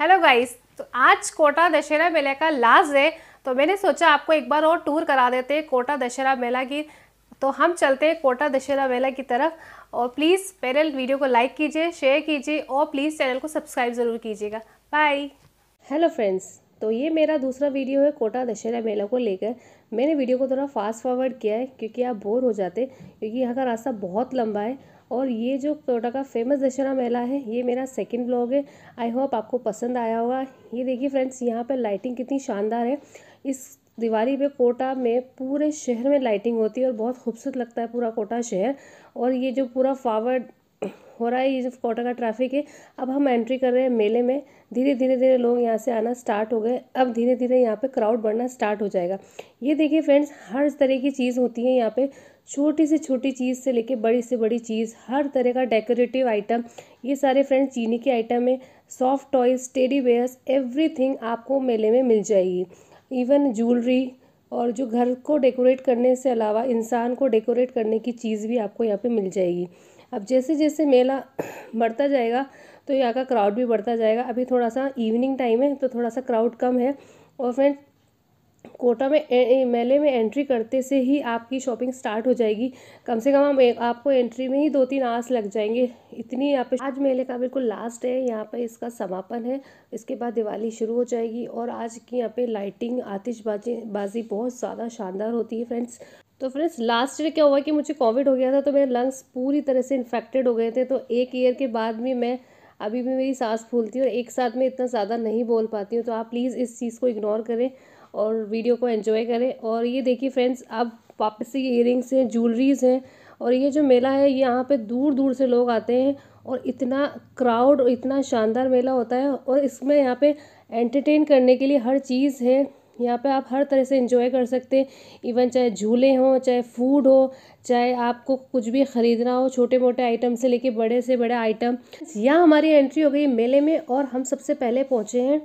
hello guys तो आज कोटा दशहरा मेले का लास्ट डे तो मैंने सोचा आपको एक बार और टूर करा देते हैं कोटा दशहरा मेला की तो हम चलते हैं कोटा दशहरा मेला की तरफ और प्लीज़ पहले वीडियो को लाइक कीजिए शेयर कीजिए और प्लीज़ चैनल को सब्सक्राइब ज़रूर कीजिएगा बाय हेलो फ्रेंड्स तो ये मेरा दूसरा वीडियो है कोटा दशहरा मेला को लेकर मैंने वीडियो को थोड़ा फास्ट फॉरवर्ड किया है क्योंकि आप बोर हो जाते क्योंकि यहाँ का रास्ता बहुत लंबा है और ये जो कोटा का फेमस दशहरा मेला है ये मेरा सेकंड ब्लॉग है आई होप आपको पसंद आया होगा ये देखिए फ्रेंड्स यहाँ पर लाइटिंग कितनी शानदार है इस दिवाली पे कोटा में पूरे शहर में लाइटिंग होती है और बहुत खूबसूरत लगता है पूरा कोटा शहर और ये जो पूरा फावर हो रहा है ये जो कोटा का ट्रैफिक है अब हम एंट्री कर रहे हैं मेले में धीरे धीरे धीरे लोग यहाँ से आना स्टार्ट हो गए अब धीरे धीरे यहाँ पे क्राउड बढ़ना स्टार्ट हो जाएगा ये देखिए फ्रेंड्स हर तरह की चीज़ होती है यहाँ पे छोटी से छोटी चीज़ से लेके बड़ी से बड़ी चीज़ हर तरह का डेकोरेटिव आइटम ये सारे फ्रेंड्स चीनी के आइटम है सॉफ्ट टॉयज टेडी बेयर्स एवरी आपको मेले में मिल जाएगी इवन ज्वेलरी और जो घर को डेकोरेट करने से अलावा इंसान को डेकोरेट करने की चीज़ भी आपको यहाँ पे मिल जाएगी अब जैसे जैसे मेला बढ़ता जाएगा तो यहाँ का क्राउड भी बढ़ता जाएगा अभी थोड़ा सा इवनिंग टाइम है तो थोड़ा सा क्राउड कम है और फ्रेंड कोटा में मेले में एंट्री करते से ही आपकी शॉपिंग स्टार्ट हो जाएगी कम से कम हम आपको एंट्री में ही दो तीन आस लग जाएंगे इतनी यहाँ पे आज मेले का बिल्कुल लास्ट है यहाँ पे इसका समापन है इसके बाद दिवाली शुरू हो जाएगी और आज की यहाँ पे लाइटिंग आतिशबाजी बाजी बहुत ज़्यादा शानदार होती है फ्रेंड्स तो फ्रेंड्स लास्ट ईयर क्या हुआ कि मुझे कोविड हो गया था तो मेरे लंग्स पूरी तरह से इन्फेक्टेड हो गए थे तो एक ईयर के बाद भी मैं अभी भी मेरी सांस फूलती हूँ और एक साथ में इतना ज़्यादा नहीं बोल पाती हूँ तो आप प्लीज़ इस चीज़ को इग्नोर करें और वीडियो को एंजॉय करें और ये देखिए फ्रेंड्स अब वापस से ये इयरिंग्स हैं ज्वेलरीज़ हैं और ये जो मेला है यहाँ पर दूर दूर से लोग आते हैं और इतना क्राउड और इतना शानदार मेला होता है और इसमें यहाँ पर एंटरटेन करने के लिए हर चीज़ है यहाँ पे आप हर तरह से इन्जॉय कर सकते हैं इवन चाहे झूले हों चाहे फूड हो चाहे आपको कुछ भी ख़रीदना हो छोटे मोटे आइटम से लेके बड़े से बड़े आइटम यहाँ हमारी एंट्री हो गई मेले में और हम सबसे पहले पहुँचे हैं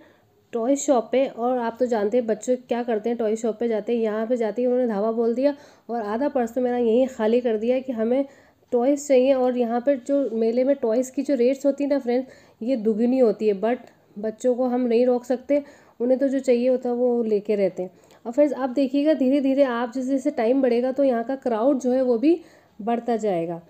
टॉय शॉप पे और आप तो जानते हैं बच्चे क्या करते हैं टॉय शॉप पे जाते हैं यहाँ पे जाते ही उन्होंने धावा बोल दिया और आधा पर्स तो मेरा यहीं खाली कर दिया कि हमें टॉयज़ चाहिए और यहाँ पर जो मेले में टॉयज़ की जो रेट्स होती है ना फ्रेंड्स ये दुगनी होती है बट बच्चों को हम नहीं रोक सकते उन्हें तो जो चाहिए होता है वो लेके रहते हैं और फ्रेंड्स आप देखिएगा धीरे धीरे आप जैसे जैसे टाइम बढ़ेगा तो यहाँ का क्राउड जो है वो भी बढ़ता जाएगा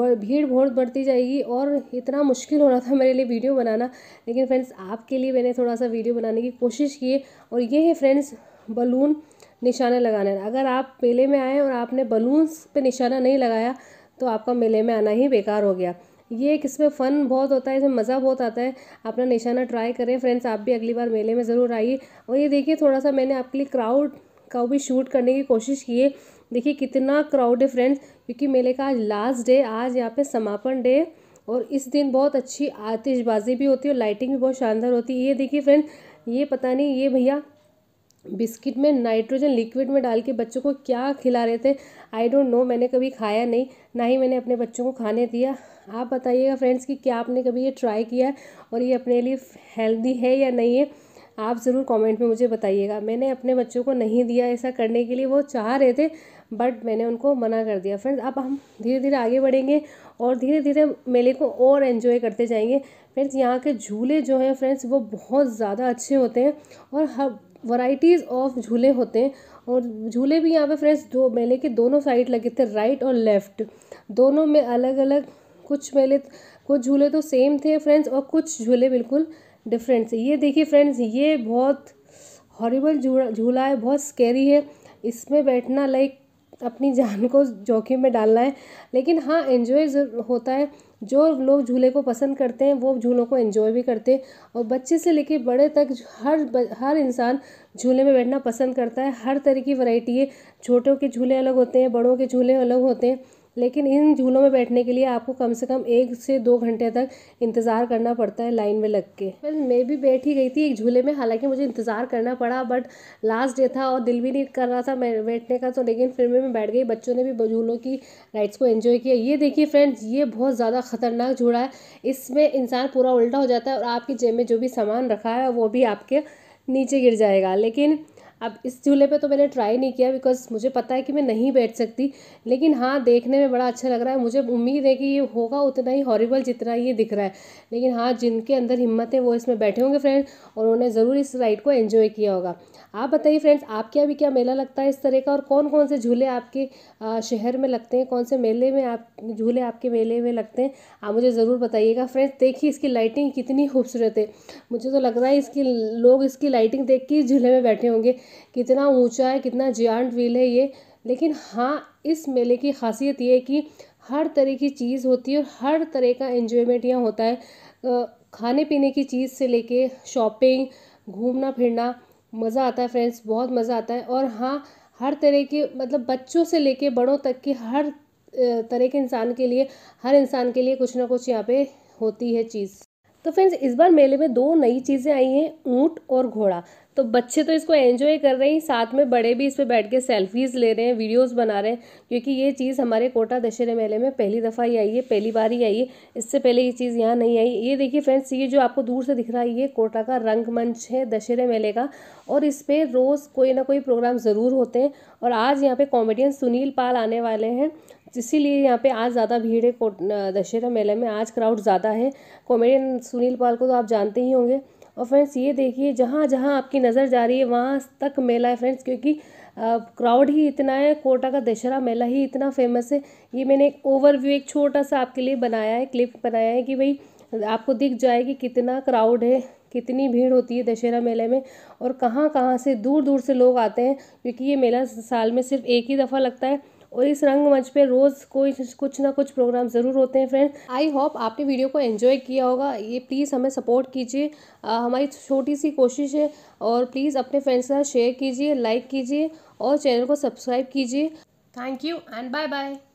भीड़ बहुत बढ़ती जाएगी और इतना मुश्किल हो रहा था मेरे लिए वीडियो बनाना लेकिन फ्रेंड्स आपके लिए मैंने थोड़ा सा वीडियो बनाने की कोशिश की है और ये है फ्रेंड्स बलून निशाना लगाना अगर आप मेले में आए और आपने बलून्स पे निशाना नहीं लगाया तो आपका मेले में आना ही बेकार हो गया ये एक इसमें फ़न बहुत होता है इसमें मज़ा बहुत आता है अपना निशाना ट्राई करें फ्रेंड्स आप भी अगली बार मेले में ज़रूर आइए और ये देखिए थोड़ा सा मैंने आपके लिए क्राउड का भी शूट करने की कोशिश की है देखिए कितना क्राउड है फ्रेंड्स क्योंकि मेले का आज लास्ट डे आज यहाँ पे समापन डे और इस दिन बहुत अच्छी आतिशबाजी भी होती है और लाइटिंग भी बहुत शानदार होती है ये देखिए फ्रेंड ये पता नहीं ये भैया बिस्किट में नाइट्रोजन लिक्विड में डाल के बच्चों को क्या खिला रहे थे आई डोंट नो मैंने कभी खाया नहीं ना ही मैंने अपने बच्चों को खाने दिया आप बताइएगा फ्रेंड्स कि क्या आपने कभी ये ट्राई किया और ये अपने लिए हेल्दी है या नहीं है आप ज़रूर कमेंट में मुझे बताइएगा मैंने अपने बच्चों को नहीं दिया ऐसा करने के लिए वो चाह रहे थे बट मैंने उनको मना कर दिया फ्रेंड्स अब हम धीरे धीरे आगे बढ़ेंगे और धीरे धीरे मेले को और एन्जॉय करते जाएंगे फ्रेंड्स यहाँ के झूले जो हैं फ्रेंड्स वो बहुत ज़्यादा अच्छे होते हैं और हर वराइटीज़ ऑफ झूले होते हैं और झूले भी यहाँ पे फ्रेंड्स दो मेले के दोनों साइड लगे थे राइट और लेफ़्ट दोनों में अलग अलग कुछ मेले कुछ झूले तो सेम थे फ्रेंड्स और कुछ झूले बिल्कुल डिफरेंट थे ये देखिए फ्रेंड्स ये बहुत हॉरीबल झूला है बहुत स्केरी है इसमें बैठना लाइक अपनी जान को जोखिम में डालना है लेकिन हाँ एंजॉय होता है जो लोग झूले को पसंद करते हैं वो झूलों को एंजॉय भी करते हैं और बच्चे से लेके बड़े तक हर हर इंसान झूले में बैठना पसंद करता है हर तरह की वैरायटी है छोटों के झूले अलग होते हैं बड़ों के झूले अलग होते हैं लेकिन इन झूलों में बैठने के लिए आपको कम से कम एक से दो घंटे तक इंतज़ार करना पड़ता है लाइन में लग के फिर मैं भी बैठ ही गई थी एक झूले में हालांकि मुझे इंतज़ार करना पड़ा बट लास्ट डे था और दिल भी नहीं कर रहा था मैं बैठने का तो लेकिन फिर मैं बैठ गई बच्चों ने भी झूलों की राइड्स को इन्जॉय किया ये देखिए फ्रेंड्स ये बहुत ज़्यादा ख़तरनाक झूला है इसमें इंसान पूरा उल्टा हो जाता है और आपकी जेब में जो भी सामान रखा है वो भी आपके नीचे गिर जाएगा लेकिन अब इस चूल्हे पे तो मैंने ट्राई नहीं किया बिकॉज मुझे पता है कि मैं नहीं बैठ सकती लेकिन हाँ देखने में बड़ा अच्छा लग रहा है मुझे उम्मीद है कि ये होगा उतना ही हॉरिबल जितना ये दिख रहा है लेकिन हाँ जिनके अंदर हिम्मत है वो इसमें बैठे होंगे फ्रेंड और उन्होंने ज़रूर इस राइड को एन्जॉय किया होगा आप बताइए फ्रेंड्स आपके अभी क्या मेला लगता है इस तरह का और कौन कौन से झूले आपके शहर में लगते हैं कौन से मेले में आप झूले आपके मेले में लगते हैं आप मुझे ज़रूर बताइएगा फ्रेंड्स देखिए इसकी लाइटिंग कितनी खूबसूरत है मुझे तो लग रहा है इसकी लोग इसकी लाइटिंग देख के झूले में बैठे होंगे कितना ऊंचा है कितना जियांट व्हील है ये लेकिन हाँ इस मेले की खासियत ये है कि हर तरह की चीज़ होती है और हर तरह का इन्जॉयमेंट यहाँ होता है खाने पीने की चीज़ से लेके शॉपिंग घूमना फिरना मज़ा आता है फ्रेंड्स बहुत मज़ा आता है और हाँ हर तरह के मतलब बच्चों से लेके बड़ों तक के हर तरह के इंसान के लिए हर इंसान के लिए कुछ ना कुछ यहाँ पे होती है चीज़ तो फ्रेंड्स इस बार मेले में दो नई चीज़ें आई हैं ऊँट और घोड़ा तो बच्चे तो इसको एंजॉय कर रहे हैं साथ में बड़े भी इस पर बैठ के सेल्फीज़ ले रहे हैं वीडियोज़ बना रहे हैं क्योंकि ये चीज़ हमारे कोटा दशहरे मेले में पहली दफ़ा ही आई है पहली बार ही आई है इससे पहले ये चीज़ यहाँ नहीं आई ये देखिए फ्रेंड्स ये जो आपको दूर से दिख रहा है ये कोटा का रंगमंच है दशहरे मेले का और इस पर रोज़ कोई ना कोई प्रोग्राम ज़रूर होते हैं और आज यहाँ पर कॉमेडियन सुनील पाल आने वाले हैं इसीलिए यहाँ पे आज ज़्यादा भीड़ है दशहरा मेले में आज क्राउड ज़्यादा है कॉमेडियन सुनील पाल को तो आप जानते ही होंगे और फ्रेंड्स ये देखिए जहाँ जहाँ आपकी नज़र जा रही है वहाँ तक मेला है फ्रेंड्स क्योंकि क्राउड ही इतना है कोटा का दशहरा मेला ही इतना फेमस है ये मैंने एक ओवरव्यू एक छोटा सा आपके लिए बनाया है क्लिप बनाया है कि भाई आपको दिख जाए कि कितना क्राउड है कितनी भीड़ होती है दशहरा मेले में और कहाँ कहाँ से दूर दूर से लोग आते हैं क्योंकि ये मेला साल में सिर्फ एक ही दफ़ा लगता है और इस रंगमंच पे रोज़ कोई कुछ ना कुछ प्रोग्राम ज़रूर होते हैं फ्रेंड आई होप आपने वीडियो को एंजॉय किया होगा ये प्लीज़ हमें सपोर्ट कीजिए हमारी छोटी सी कोशिश है और प्लीज़ अपने फ्रेंड्स के साथ शेयर कीजिए लाइक कीजिए और चैनल को सब्सक्राइब कीजिए thank you and bye bye